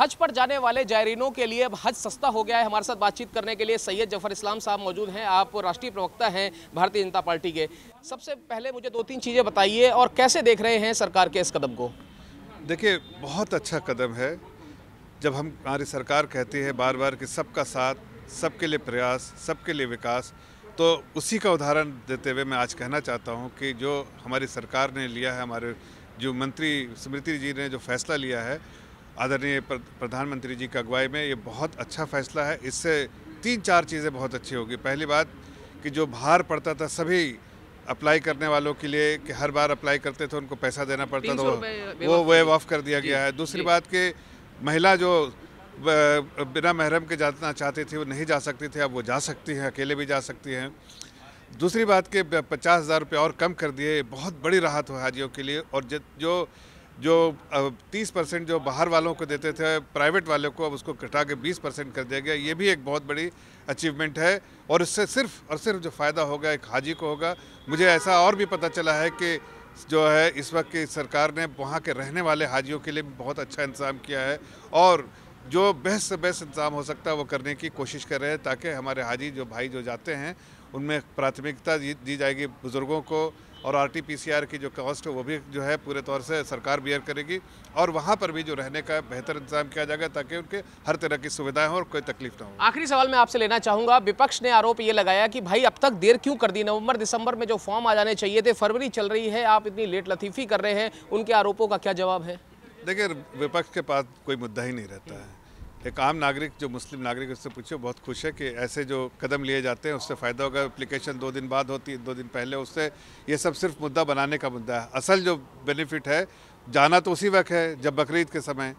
हज पर जाने वाले जायरीनों के लिए अब हज सस्ता हो गया है हमारे साथ बातचीत करने के लिए सैयद जफर इस्लाम साहब मौजूद हैं आप राष्ट्रीय प्रवक्ता हैं भारतीय जनता पार्टी के सबसे पहले मुझे दो तीन चीज़ें बताइए और कैसे देख रहे हैं सरकार के इस कदम को देखिए बहुत अच्छा कदम है जब हम हमारी सरकार कहती है बार बार कि सबका साथ सबके लिए प्रयास सबके लिए विकास तो उसी का उदाहरण देते हुए मैं आज कहना चाहता हूँ कि जो हमारी सरकार ने लिया है हमारे जो मंत्री स्मृति जी ने जो फैसला लिया है आदरणीय प्रधानमंत्री जी की अगुवाई में ये बहुत अच्छा फैसला है इससे तीन चार चीज़ें बहुत अच्छी होगी पहली बात कि जो भार पड़ता था सभी अप्लाई करने वालों के लिए कि हर बार अप्लाई करते थे उनको पैसा देना पड़ता था वो वेव ऑफ कर दिया गया है दूसरी बात कि महिला जो बिना महरम के जाना चाहती थी वो नहीं जा सकती थी अब वो जा सकती है अकेले भी जा सकती हैं दूसरी बात के पचास हज़ार रुपये और कम कर दिए बहुत बड़ी राहत हो हाजियों के लिए और जो जो तीस परसेंट जो बाहर वालों को देते थे प्राइवेट वालों को अब उसको घटा के बीस परसेंट कर दिया गया ये भी एक बहुत बड़ी अचीवमेंट है और इससे सिर्फ और सिर्फ जो फ़ायदा होगा एक हाजी को होगा मुझे ऐसा और भी पता चला है कि जो है इस वक्त की सरकार ने वहाँ के रहने वाले हाजियों के लिए बहुत अच्छा इंतज़ाम किया है और जो बेस्ट से बेस्ट इंतजाम हो सकता है वो करने की कोशिश कर रहे हैं ताकि हमारे हाजी जो भाई जो जाते हैं उनमें प्राथमिकता दी जाएगी बुज़ुर्गों को और आरटीपीसीआर की जो कॉस्ट है वो भी जो है पूरे तौर से सरकार बियर करेगी और वहाँ पर भी जो रहने का बेहतर इंतजाम किया जाएगा ताकि उनके हर तरह की सुविधाएं हो और कोई तकलीफ ना हो आखिरी सवाल मैं आपसे लेना चाहूँगा विपक्ष ने आरोप ये लगाया कि भाई अब तक देर क्यों कर दी नवंबर दिसंबर में जो फॉर्म आ जाने चाहिए थे फरवरी चल रही है आप इतनी लेट लतीफ़ी कर रहे हैं उनके आरोपों का क्या जवाब है देखिए विपक्ष के पास कोई मुद्दा ही नहीं रहता है एक आम नागरिक जो मुस्लिम नागरिक उससे पूछो बहुत खुश है कि ऐसे जो कदम लिए जाते हैं उससे फ़ायदा होगा एप्लीकेशन दो दिन बाद होती है दो दिन पहले उससे ये सब सिर्फ मुद्दा बनाने का मुद्दा है असल जो बेनिफिट है जाना तो उसी वक्त है जब बकरीद के समय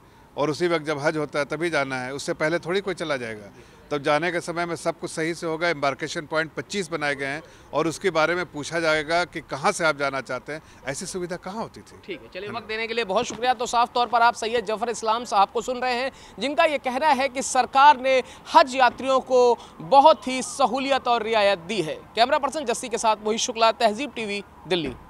और उसी वक्त जब हज होता है तभी जाना है उससे पहले थोड़ी कोई चला जाएगा तब जाने के समय में सब कुछ सही से होगा एम्बार्केशन पॉइंट 25 बनाए गए हैं और उसके बारे में पूछा जाएगा कि कहाँ से आप जाना चाहते हैं ऐसी सुविधा कहाँ होती थी ठीक है चलिए वक्त देने के लिए बहुत शुक्रिया तो साफ तौर पर आप सैयद जफर इस्लाम साहब को सुन रहे हैं जिनका ये कहना है कि सरकार ने हज यात्रियों को बहुत ही सहूलियत और रियायत दी है कैमरा पर्सन जस्सी के साथ मोहित शुक्ला तहजीब टी दिल्ली